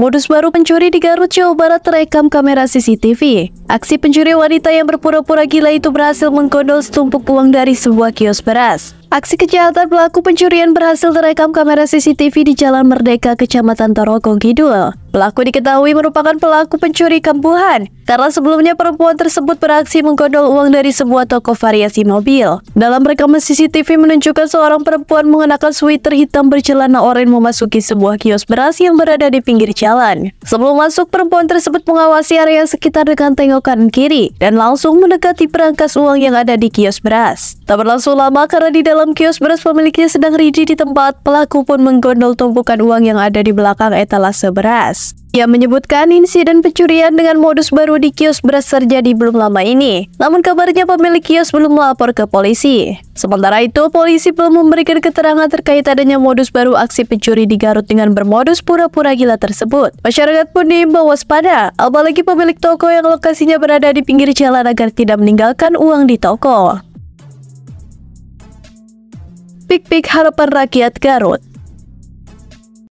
Modus baru pencuri di Garut, Jawa Barat terekam kamera CCTV. Aksi pencuri wanita yang berpura-pura gila itu berhasil menggondol setumpuk uang dari sebuah kios beras. Aksi kejahatan pelaku pencurian berhasil terekam kamera CCTV di Jalan Merdeka, Kecamatan Torogong Kidul. Pelaku diketahui merupakan pelaku pencuri kambuhan karena sebelumnya perempuan tersebut beraksi menggondol uang dari sebuah toko variasi mobil. Dalam rekaman CCTV menunjukkan seorang perempuan mengenakan sweater hitam bercelana oranye memasuki sebuah kios beras yang berada di pinggir jalan. Sebelum masuk, perempuan tersebut mengawasi area sekitar dengan tengokan kiri dan langsung mendekati perangkas uang yang ada di kios beras. Tak berlangsung lama karena di dalam kios beras pemiliknya sedang ridi di tempat, pelaku pun menggondol tumpukan uang yang ada di belakang etalase beras. Beras. Ia menyebutkan insiden pencurian dengan modus baru di kios beras terjadi belum lama ini. Namun kabarnya pemilik kios belum melapor ke polisi. Sementara itu, polisi belum memberikan keterangan terkait adanya modus baru aksi pencuri di Garut dengan bermodus pura-pura gila tersebut. Masyarakat pun diimbau waspada, apalagi pemilik toko yang lokasinya berada di pinggir jalan agar tidak meninggalkan uang di toko. Pik-pik harapan rakyat Garut